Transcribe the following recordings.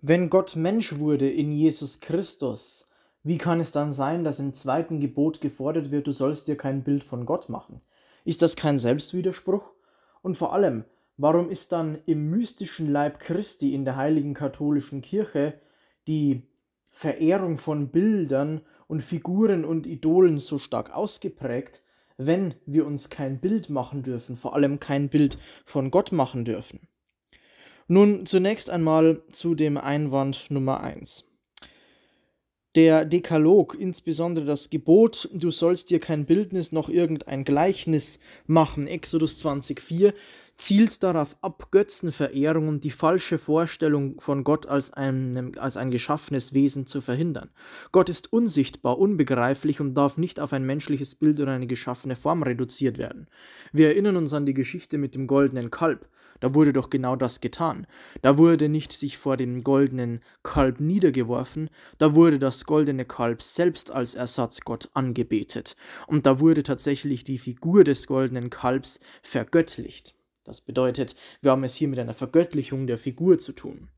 Wenn Gott Mensch wurde in Jesus Christus, wie kann es dann sein, dass im zweiten Gebot gefordert wird, du sollst dir kein Bild von Gott machen? Ist das kein Selbstwiderspruch? Und vor allem, warum ist dann im mystischen Leib Christi in der heiligen katholischen Kirche die Verehrung von Bildern und Figuren und Idolen so stark ausgeprägt, wenn wir uns kein Bild machen dürfen, vor allem kein Bild von Gott machen dürfen? Nun zunächst einmal zu dem Einwand Nummer 1. Der Dekalog, insbesondere das Gebot, du sollst dir kein Bildnis noch irgendein Gleichnis machen, Exodus 20,4, zielt darauf ab, Götzenverehrung und die falsche Vorstellung von Gott als, einem, als ein geschaffenes Wesen zu verhindern. Gott ist unsichtbar, unbegreiflich und darf nicht auf ein menschliches Bild oder eine geschaffene Form reduziert werden. Wir erinnern uns an die Geschichte mit dem goldenen Kalb. Da wurde doch genau das getan. Da wurde nicht sich vor dem goldenen Kalb niedergeworfen, da wurde das goldene Kalb selbst als Ersatzgott angebetet. Und da wurde tatsächlich die Figur des goldenen Kalbs vergöttlicht. Das bedeutet, wir haben es hier mit einer Vergöttlichung der Figur zu tun.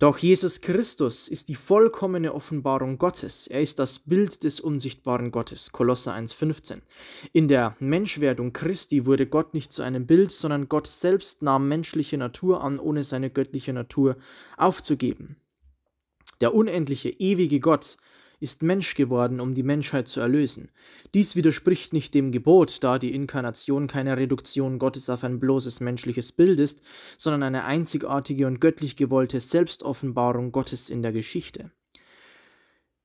Doch Jesus Christus ist die vollkommene Offenbarung Gottes. Er ist das Bild des unsichtbaren Gottes. Kolosser 1,15. In der Menschwerdung Christi wurde Gott nicht zu einem Bild, sondern Gott selbst nahm menschliche Natur an, ohne seine göttliche Natur aufzugeben. Der unendliche, ewige Gott ist Mensch geworden, um die Menschheit zu erlösen. Dies widerspricht nicht dem Gebot, da die Inkarnation keine Reduktion Gottes auf ein bloßes menschliches Bild ist, sondern eine einzigartige und göttlich gewollte Selbstoffenbarung Gottes in der Geschichte.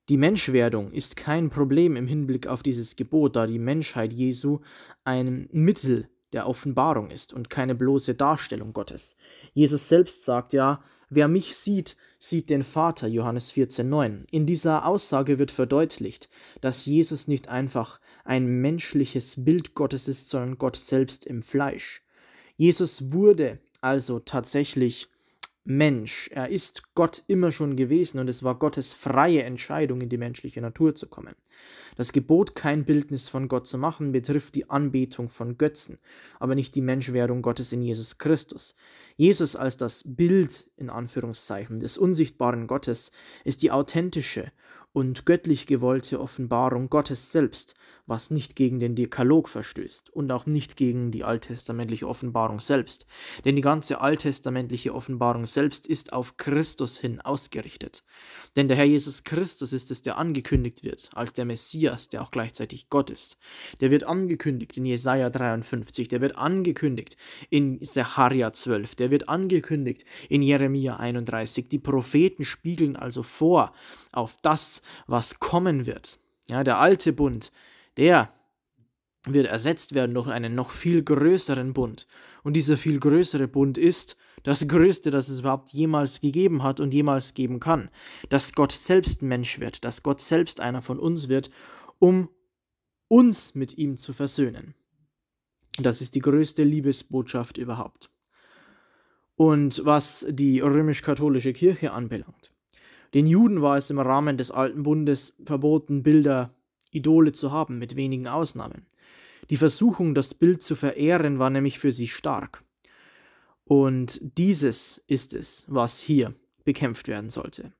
Die Menschwerdung ist kein Problem im Hinblick auf dieses Gebot, da die Menschheit Jesu ein Mittel der Offenbarung ist und keine bloße Darstellung Gottes. Jesus selbst sagt ja, Wer mich sieht, sieht den Vater, Johannes 14,9. In dieser Aussage wird verdeutlicht, dass Jesus nicht einfach ein menschliches Bild Gottes ist, sondern Gott selbst im Fleisch. Jesus wurde also tatsächlich Mensch. Er ist Gott immer schon gewesen und es war Gottes freie Entscheidung, in die menschliche Natur zu kommen. Das Gebot, kein Bildnis von Gott zu machen, betrifft die Anbetung von Götzen, aber nicht die Menschwerdung Gottes in Jesus Christus. Jesus als das Bild in Anführungszeichen des unsichtbaren Gottes ist die authentische und göttlich gewollte Offenbarung Gottes selbst, was nicht gegen den Dekalog verstößt und auch nicht gegen die alttestamentliche Offenbarung selbst, denn die ganze alttestamentliche Offenbarung selbst ist auf Christus hin ausgerichtet. Denn der Herr Jesus Christus ist es, der angekündigt wird als der der Messias, der auch gleichzeitig Gott ist. Der wird angekündigt in Jesaja 53, der wird angekündigt in Sacharja 12, der wird angekündigt in Jeremia 31. Die Propheten spiegeln also vor auf das, was kommen wird. Ja, der alte Bund, der wird ersetzt werden durch einen noch viel größeren Bund. Und dieser viel größere Bund ist, das Größte, das es überhaupt jemals gegeben hat und jemals geben kann, dass Gott selbst Mensch wird, dass Gott selbst einer von uns wird, um uns mit ihm zu versöhnen. Das ist die größte Liebesbotschaft überhaupt. Und was die römisch-katholische Kirche anbelangt. Den Juden war es im Rahmen des Alten Bundes verboten, Bilder, Idole zu haben, mit wenigen Ausnahmen. Die Versuchung, das Bild zu verehren, war nämlich für sie stark. Und dieses ist es, was hier bekämpft werden sollte.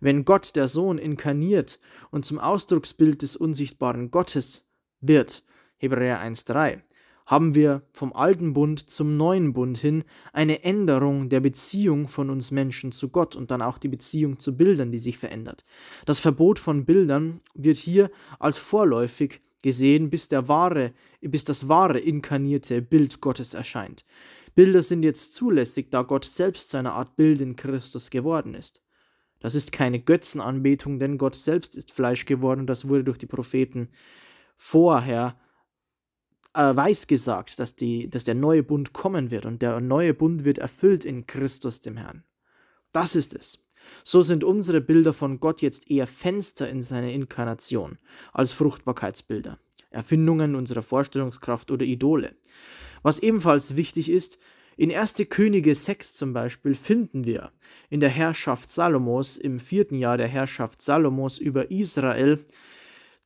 Wenn Gott der Sohn inkarniert und zum Ausdrucksbild des unsichtbaren Gottes wird, Hebräer 1.3, haben wir vom alten Bund zum neuen Bund hin eine Änderung der Beziehung von uns Menschen zu Gott und dann auch die Beziehung zu Bildern, die sich verändert. Das Verbot von Bildern wird hier als vorläufig gesehen, bis der wahre, bis das wahre inkarnierte Bild Gottes erscheint. Bilder sind jetzt zulässig, da Gott selbst zu einer Art Bild in Christus geworden ist. Das ist keine Götzenanbetung, denn Gott selbst ist Fleisch geworden und das wurde durch die Propheten vorher äh, weisgesagt, dass, die, dass der neue Bund kommen wird und der neue Bund wird erfüllt in Christus dem Herrn. Das ist es. So sind unsere Bilder von Gott jetzt eher Fenster in seine Inkarnation als Fruchtbarkeitsbilder, Erfindungen unserer Vorstellungskraft oder Idole. Was ebenfalls wichtig ist, in 1. Könige 6 zum Beispiel finden wir in der Herrschaft Salomos, im vierten Jahr der Herrschaft Salomos über Israel,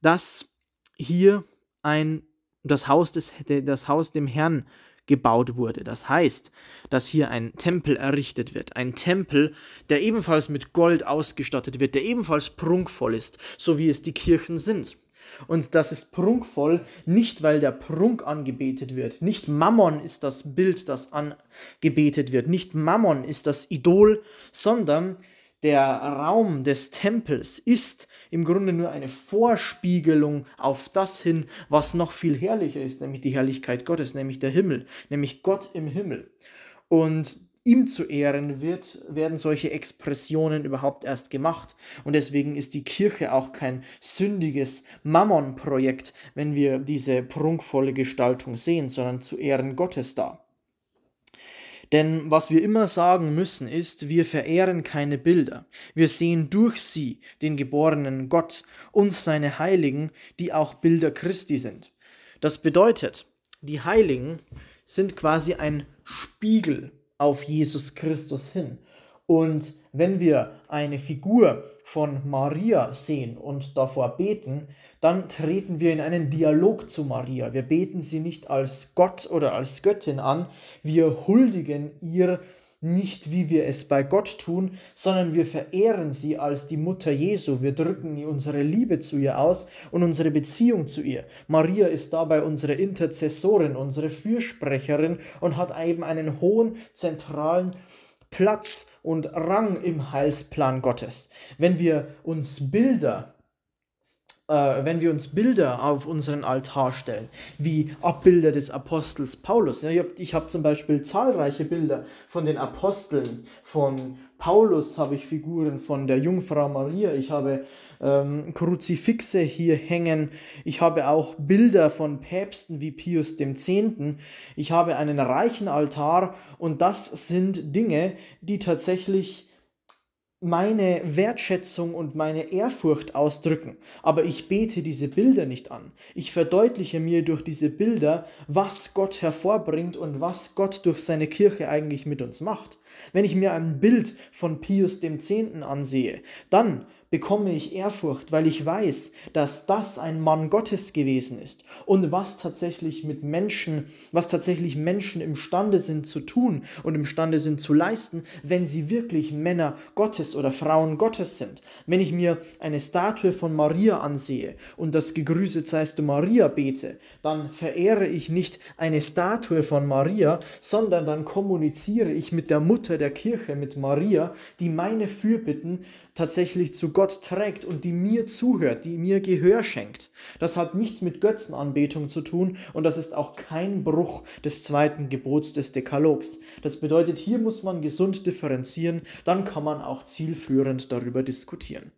dass hier ein, das, Haus des, das Haus dem Herrn gebaut wurde. Das heißt, dass hier ein Tempel errichtet wird. Ein Tempel, der ebenfalls mit Gold ausgestattet wird, der ebenfalls prunkvoll ist, so wie es die Kirchen sind. Und das ist prunkvoll, nicht weil der Prunk angebetet wird. Nicht Mammon ist das Bild, das angebetet wird. Nicht Mammon ist das Idol, sondern der Raum des Tempels ist im Grunde nur eine Vorspiegelung auf das hin, was noch viel herrlicher ist, nämlich die Herrlichkeit Gottes, nämlich der Himmel, nämlich Gott im Himmel. Und ihm zu Ehren wird, werden solche Expressionen überhaupt erst gemacht. Und deswegen ist die Kirche auch kein sündiges Mammon-Projekt, wenn wir diese prunkvolle Gestaltung sehen, sondern zu Ehren Gottes da. Denn was wir immer sagen müssen ist, wir verehren keine Bilder. Wir sehen durch sie den geborenen Gott und seine Heiligen, die auch Bilder Christi sind. Das bedeutet, die Heiligen sind quasi ein Spiegel auf Jesus Christus hin. Und wenn wir eine Figur von Maria sehen und davor beten, dann treten wir in einen Dialog zu Maria. Wir beten sie nicht als Gott oder als Göttin an, wir huldigen ihr nicht wie wir es bei Gott tun, sondern wir verehren sie als die Mutter Jesu. Wir drücken unsere Liebe zu ihr aus und unsere Beziehung zu ihr. Maria ist dabei unsere Interzessorin, unsere Fürsprecherin und hat eben einen hohen zentralen Platz und Rang im Heilsplan Gottes. Wenn wir uns Bilder äh, wenn wir uns Bilder auf unseren Altar stellen, wie Abbilder des Apostels Paulus. Ja, ich habe hab zum Beispiel zahlreiche Bilder von den Aposteln, von Paulus habe ich Figuren von der Jungfrau Maria, ich habe ähm, Kruzifixe hier hängen, ich habe auch Bilder von Päpsten wie Pius X., ich habe einen reichen Altar und das sind Dinge, die tatsächlich meine Wertschätzung und meine Ehrfurcht ausdrücken. Aber ich bete diese Bilder nicht an. Ich verdeutliche mir durch diese Bilder, was Gott hervorbringt und was Gott durch seine Kirche eigentlich mit uns macht. Wenn ich mir ein Bild von Pius X. ansehe, dann bekomme ich Ehrfurcht, weil ich weiß, dass das ein Mann Gottes gewesen ist und was tatsächlich mit Menschen, was tatsächlich Menschen imstande sind zu tun und imstande sind zu leisten, wenn sie wirklich Männer Gottes oder Frauen Gottes sind. Wenn ich mir eine Statue von Maria ansehe und das Gegrüßet seist du Maria bete, dann verehre ich nicht eine Statue von Maria, sondern dann kommuniziere ich mit der Mutter der Kirche, mit Maria, die meine Fürbitten tatsächlich zu Gott trägt und die mir zuhört, die mir Gehör schenkt. Das hat nichts mit Götzenanbetung zu tun und das ist auch kein Bruch des zweiten Gebots des Dekalogs. Das bedeutet, hier muss man gesund differenzieren, dann kann man auch zielführend darüber diskutieren.